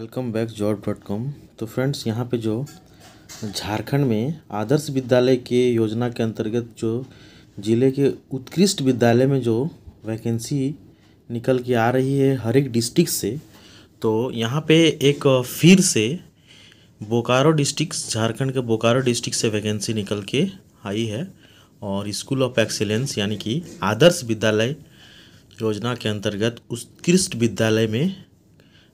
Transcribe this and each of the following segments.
welcome back job dot com तो friends यहाँ पे जो झारखंड में आदर्श विद्यालय के योजना के अंतर्गत जो ज़िले के उत्कृष्ट विद्यालय में जो वैकेंसी निकल के आ रही है हर एक डिस्ट्रिक्ट से तो यहाँ पे एक फिर से बोकारो डिस्ट्रिक्ट झारखंड के बोकारो डिस्ट्रिक्ट से वैकेंसी निकल के आई है और स्कूल ऑफ एक्सीलेंस यानी कि आदर्श विद्यालय योजना के अंतर्गत उत्कृष्ट विद्यालय में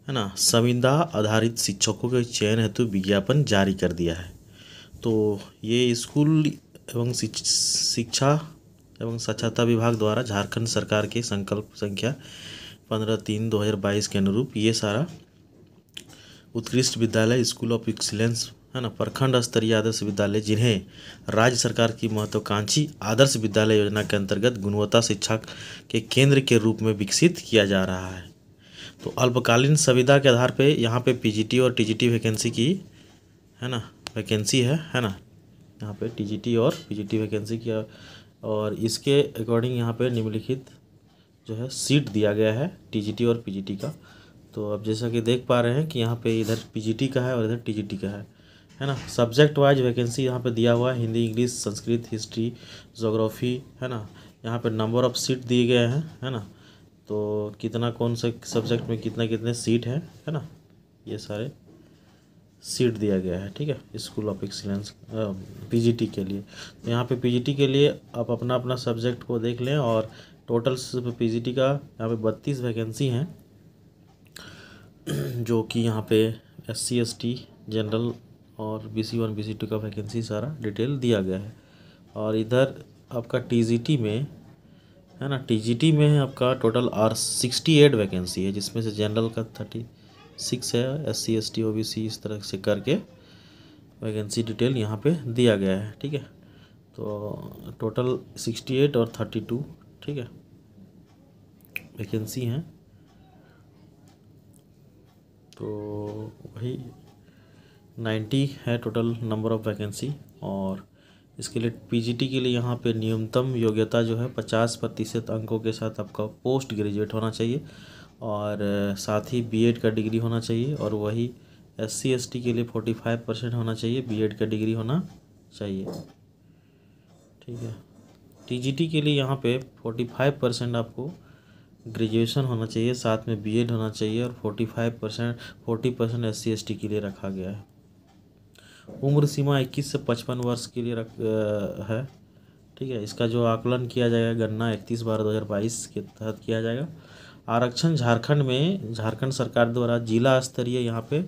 है ना संविदा आधारित शिक्षकों के चयन हेतु विज्ञापन जारी कर दिया है तो ये स्कूल एवं शिक्षा एवं साक्षरता विभाग द्वारा झारखंड सरकार के संकल्प संख्या पंद्रह तीन दो हज़ार बाईस के अनुरूप ये सारा उत्कृष्ट विद्यालय स्कूल ऑफ एक्सीलेंस है ना प्रखंड स्तरीय आदर्श विद्यालय जिन्हें राज्य सरकार की महत्वाकांक्षी आदर्श विद्यालय योजना के अंतर्गत गुणवत्ता शिक्षा के केंद्र के रूप में विकसित किया जा रहा है तो अल्पकालीन सुविधा के आधार पे यहाँ पे पीजीटी और टीजीटी वैकेंसी की है ना वैकेंसी है है ना यहाँ पे टीजीटी और पीजीटी वैकेंसी की और इसके अकॉर्डिंग यहाँ पे निम्नलिखित जो है सीट दिया गया है टीजीटी और पीजीटी का तो अब जैसा कि देख पा रहे हैं कि यहाँ पे इधर पीजीटी का है और इधर टीजीटी का है है ना सब्जेक्ट वाइज वैकेंसी यहाँ पे दिया हुआ है Hindi English Sanskrit history geography है ना यहाँ पे नंबर ऑफ सीट दिए गए हैं है ना तो कितना कौन से सब्जेक्ट में कितना कितने सीट है है ना ये सारे सीट दिया गया है ठीक है स्कूल ऑफ एक्सीलेंस पीजीटी के लिए तो यहाँ पे पीजीटी के लिए आप अपना अपना सब्जेक्ट को देख लें और टोटल पीजीटी का यहाँ पे बत्तीस वैकेंसी हैं जो कि यहाँ पे S C S T general और B C one B C two का वैकेंसी सारा डिटेल दिया गया है और इधर आपका टी जी टी में है ना टीजीटी में है आपका total are sixty eight vacancy है जिसमें से जनरल का थर्टी सिक्स है S C S T O B C इस तरह से करके वैकेंसी डिटेल यहाँ पे दिया गया है ठीक है तो टोटल सिक्सटी एट और थर्टी टू ठीक है वैकेंसी हैं तो वही नाइन्टी है टोटल नंबर ऑफ़ वैकेंसी और इसके लिए पीजीटी के लिए यहाँ पे न्यूनतम योग्यता जो है पचास प्रतिशत अंकों के साथ आपका पोस्ट ग्रेजुएट होना चाहिए और साथ ही बीएड का डिग्री होना चाहिए और वही एस सी के लिए फोर्टी फाइव परसेंट होना चाहिए बीएड का डिग्री होना चाहिए ठीक है टीजीटी के लिए यहाँ पे फोर्टी फाइव परसेंट आपको ग्रेजुएशन होना चाहिए साथ में बीएड होना चाहिए और forty five percent forty percent S C के लिए रखा गया है उम्र सीमा 21 से 55 वर्ष के लिए रख है ठीक है इसका जो आकलन किया जाएगा गणना 31 बारह 2022 के तहत किया जाएगा आरक्षण झारखंड में झारखंड सरकार द्वारा जिला स्तरीय यहाँ पे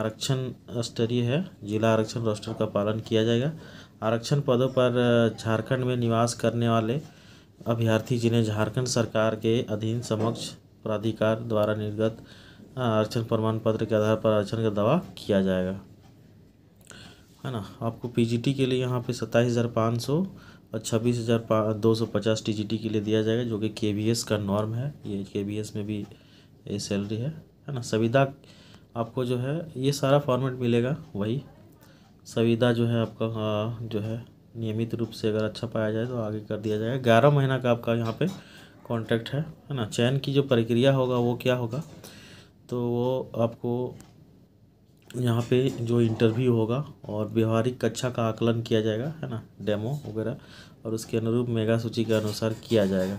आरक्षण स्तरीय है जिला आरक्षण रोस्टर का पालन किया जाएगा आरक्षण पदों पर झारखंड में निवास करने वाले अभ्यर्थी जिन्हें झारखंड सरकार के अधीन समक्ष प्राधिकार द्वारा निर्गत आरक्षण प्रमाण पत्र के आधार पर आरक्षण का दावा किया जाएगा है ना आपको पीजीटी के लिए यहाँ पे सत्ताईस हज़ार पाँच सौ और छब्बीस हज़ार दो सौ पचास टी के लिए दिया जाएगा जो कि के का नॉर्म है ये के में भी ये सैलरी है है ना सविदा आपको जो है ये सारा फॉर्मेट मिलेगा वही सविदा जो है आपका हाँ, जो है नियमित रूप से अगर अच्छा पाया जाए तो आगे कर दिया जाएगा ग्यारह महीना का आपका यहाँ पे कॉन्ट्रैक्ट है है ना चयन की जो प्रक्रिया होगा वो क्या होगा तो वो आपको यहाँ पे जो इंटरव्यू होगा और व्यवहारिक कक्षा का आकलन किया जाएगा है ना डेमो वगैरह और उसके अनुरूप मेगा सूची के अनुसार किया जाएगा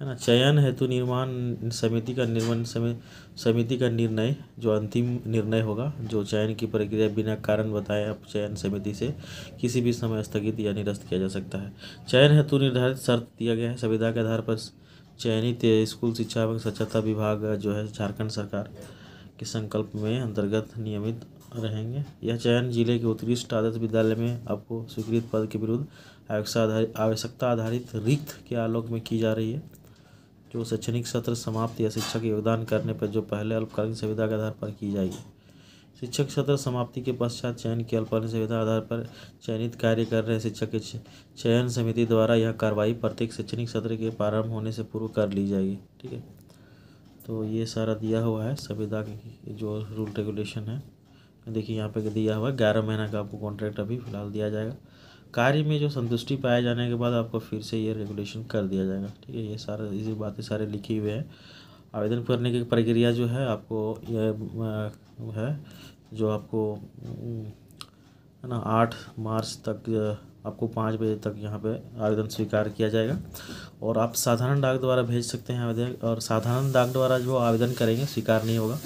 है ना चयन हेतु निर्माण समिति का निर्माण समिति समिति का निर्णय जो अंतिम निर्णय होगा जो चयन की प्रक्रिया बिना कारण बताए अब चयन समिति से किसी भी समय स्थगित या निरस्त किया जा सकता है चयन हेतु निर्धारित शर्त दिया गया है संविधा के आधार पर चयनित स्कूल शिक्षा एवं स्वच्छता विभाग जो है झारखंड सरकार के संकल्प में अंतर्गत नियमित रहेंगे यह चयन जिले के उत्कृष्ट आदर्श विद्यालय में आपको स्वीकृत पद के विरुद्ध आवश्यकता आधारित रिक्त के आलोक में की जा रही है जो शैक्षणिक सत्र समाप्त या शिक्षा के योगदान करने पर जो पहले अल्पकालीन सुविधा के आधार पर की जाएगी शिक्षक सत्र समाप्ति के पश्चात चयन के अल्पकालीन सुविधा आधार पर चयनित कार्य कर रहे शिक्षक के चयन समिति द्वारा यह कार्रवाई प्रत्येक शैक्षणिक सत्र के प्रारंभ होने से पूर्व कर ली जाएगी ठीक है तो ये सारा दिया हुआ है की जो रूल रेगुलेशन है देखिए यहाँ पे दिया हुआ है ग्यारह महीना का आपको कॉन्ट्रैक्ट अभी फ़िलहाल दिया जाएगा कार्य में जो संतुष्टि पाए जाने के बाद आपको फिर से ये रेगुलेशन कर दिया जाएगा ठीक है ये सारा इसी बातें सारे लिखी हुए हैं आवेदन करने की प्रक्रिया जो है आपको यह है जो आपको है ना आठ मार्च तक आपको पाँच बजे तक यहाँ पे आवेदन स्वीकार किया जाएगा और आप साधारण डाक द्वारा भेज सकते हैं आवेदन और साधारण डाक द्वारा जो आवेदन करेंगे स्वीकार नहीं होगा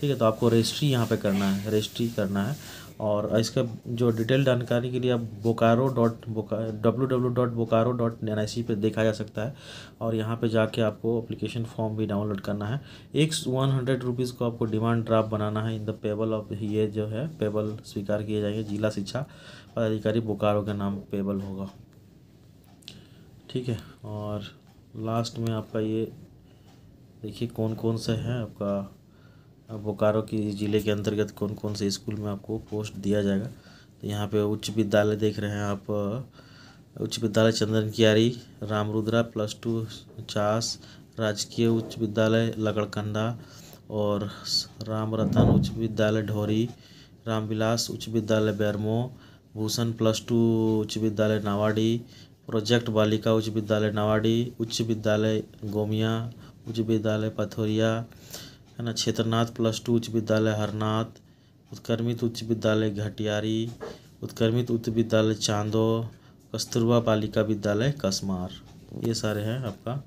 ठीक है तो आपको रजिस्ट्री यहाँ पे करना है रजिस्ट्री करना है और इसका जो डिटेल जानकारी के लिए आप Bokaro dot W W dot Bokaro dot N I C पर देखा जा सकता है और यहाँ पे जाके आपको अप्लीकेशन फॉर्म भी डाउनलोड करना है एक वन हंड्रेड रुपीज़ को आपको डिमांड ड्राफ्ट बनाना है इन द पेबल ऑफ ये जो है पेबल स्वीकार किए जाएंगे जिला शिक्षा पदाधिकारी बोकारो के नाम पेबल होगा ठीक है और लास्ट में आपका ये देखिए कौन कौन से हैं आपका बोकारो की ज़िले के अंतर्गत कौन कौन से स्कूल में आपको पोस्ट दिया जाएगा तो यहाँ पे उच्च विद्यालय देख रहे हैं आप उच्च विद्यालय चंदन कियारी रामरुद्रा प्लस टू चास राजकीय उच्च विद्यालय लकड़कंडा और राम रतन उच्च विद्यालय ढोरी रामविलास उच्च विद्यालय बैरमो भूषण प्लस टू उच्च विद्यालय नावाडी प्रोजेक्ट बालिका उच्च विद्यालय नावाडी उच्च विद्यालय गोमिया उच्च विद्यालय पथोरिया है ना क्षेत्रनाथ प्लस टू उच्च विद्यालय हरनाथ उत्कर्मित उच्च विद्यालय घटियारी उत्क्रमित उच्च विद्यालय चांदो कस्तूरबा बालिका विद्यालय कसमार तो ये सारे हैं आपका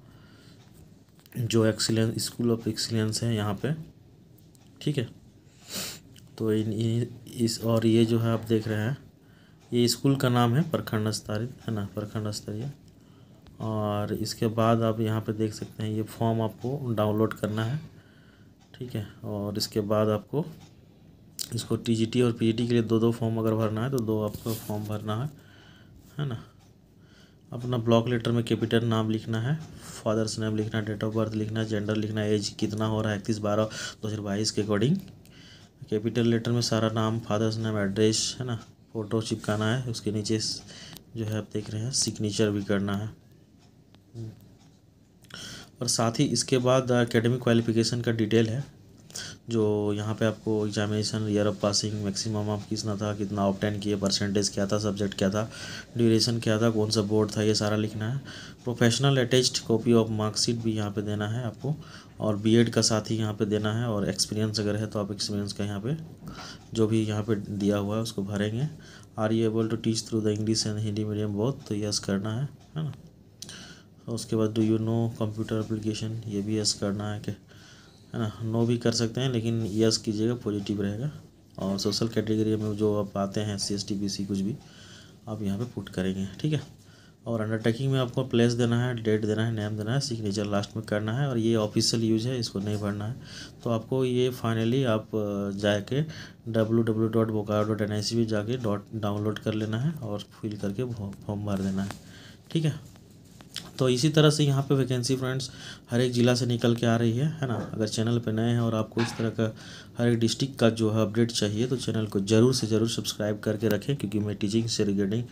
जो एक्सीलेंस स्कूल ऑफ एक्सीलेंस है यहाँ पे ठीक है तो इन इस और ये जो है आप देख रहे हैं ये स्कूल का नाम है प्रखंड स्तरीय है ना प्रखंड स्तरीय और इसके बाद आप यहाँ पे देख सकते हैं ये फॉर्म आपको डाउनलोड करना है ठीक है और इसके बाद आपको इसको टीजीटी और पीजीटी के लिए दो दो फॉर्म अगर भरना है तो दो आपको फॉर्म भरना है है ना अपना ब्लॉक लेटर में कैपिटल नाम लिखना है फादर्स नेम लिखना है डेट ऑफ बर्थ लिखना है जेंडर लिखना है एज कितना हो रहा है इकतीस बारह दो हज़ार बाईस के अकॉर्डिंग कैपिटल लेटर में सारा नाम फादर्स नेम एड्रेस है ना फ़ोटो चिपकाना है उसके नीचे जो है आप देख रहे हैं सिग्नेचर भी करना है और साथ ही इसके बाद एकेडमिक क्वालिफिकेशन का डिटेल है जो यहाँ पे आपको examination year of passing maximum आप कितना था कितना ऑप्टेन किए परसेंटेज क्या था सब्जेक्ट क्या था ड्यूरेशन क्या था कौन सा बोर्ड था ये सारा लिखना है professional attached copy of marksheet भी यहाँ पे देना है आपको और बीएड का साथ ही यहाँ पे देना है और एक्सपीरियंस अगर है तो आप एक्सपीरियंस का यहाँ पर जो भी यहाँ पर दिया हुआ है उसको भरेंगे are you able to teach through the English and Hindi medium बहुत तो यस करना है है ना उसके बाद do you know computer application ये भी यस करना है कि है ना नो भी कर सकते हैं लेकिन यस कीजिएगा पॉजिटिव रहेगा और सोशल कैटेगरी में जो आप आते हैं C S T P C कुछ भी आप यहाँ पे पुट करेंगे ठीक है और अंडरटेकिंग में आपको प्लेस देना है डेट देना है नेम देना है सिग्नेचर लास्ट में करना है और ये ऑफिशियल यूज है इसको नहीं भरना है तो आपको ये फाइनली आप जाके W W dot Bokaro dot N I C भी जाके डॉट डाउनलोड कर लेना है और फिल करके फॉर्म भर देना है ठीक है तो इसी तरह से यहाँ पे वैकेंसी फ्रेंड्स हर एक ज़िला से निकल के आ रही है है ना अगर चैनल पे नए हैं और आपको इस तरह का हर एक डिस्ट्रिक्ट का जो है अपडेट चाहिए तो चैनल को ज़रूर से ज़रूर सब्सक्राइब करके रखें क्योंकि मैं टीचिंग से रिगार्डिंग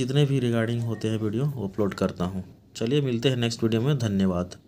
जितने भी रिगार्डिंग होते हैं वीडियो वो अपलोड करता हूँ चलिए मिलते हैं नेक्स्ट वीडियो में धन्यवाद